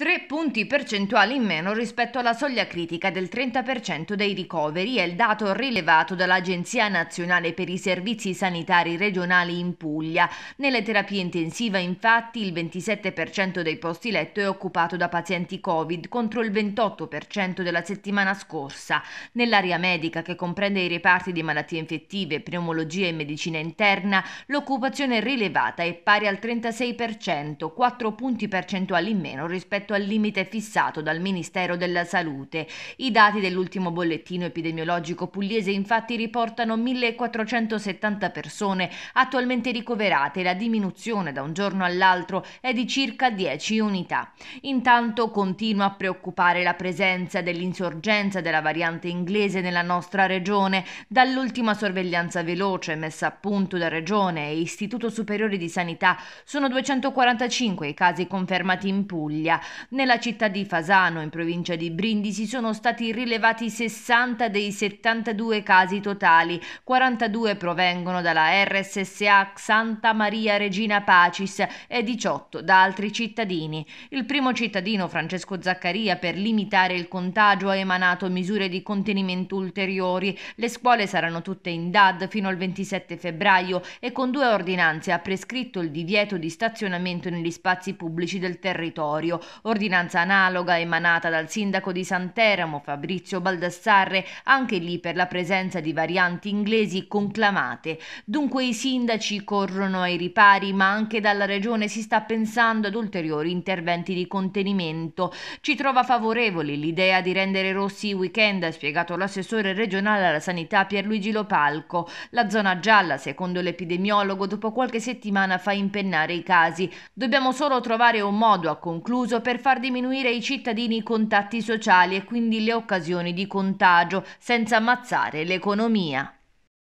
3 punti percentuali in meno rispetto alla soglia critica del 30% dei ricoveri è il dato rilevato dall'Agenzia Nazionale per i Servizi Sanitari Regionali in Puglia. Nelle terapie intensive infatti il 27% dei posti letto è occupato da pazienti Covid contro il 28% della settimana scorsa. Nell'area medica che comprende i reparti di malattie infettive, pneumologia e medicina interna l'occupazione rilevata è pari al 36%, 4 punti percentuali in meno rispetto rispetto al limite fissato dal Ministero della Salute. I dati dell'ultimo bollettino epidemiologico pugliese infatti riportano 1470 persone attualmente ricoverate e la diminuzione da un giorno all'altro è di circa 10 unità. Intanto continua a preoccupare la presenza dell'insorgenza della variante inglese nella nostra regione. Dall'ultima sorveglianza veloce messa a punto da Regione e Istituto Superiore di Sanità sono 245 i casi confermati in Puglia. Nella città di Fasano, in provincia di Brindisi, sono stati rilevati 60 dei 72 casi totali, 42 provengono dalla RSSA Santa Maria Regina Pacis e 18 da altri cittadini. Il primo cittadino, Francesco Zaccaria, per limitare il contagio ha emanato misure di contenimento ulteriori. Le scuole saranno tutte in DAD fino al 27 febbraio e con due ordinanze ha prescritto il divieto di stazionamento negli spazi pubblici del territorio. Ordinanza analoga emanata dal sindaco di Santeramo Fabrizio Baldassarre, anche lì per la presenza di varianti inglesi conclamate. Dunque i sindaci corrono ai ripari, ma anche dalla regione si sta pensando ad ulteriori interventi di contenimento. Ci trova favorevole l'idea di rendere rossi i weekend, ha spiegato l'assessore regionale alla sanità Pierluigi Lopalco. La zona gialla, secondo l'epidemiologo, dopo qualche settimana fa impennare i casi. Dobbiamo solo trovare un modo, ha concluso, per per far diminuire ai cittadini i contatti sociali e quindi le occasioni di contagio, senza ammazzare l'economia.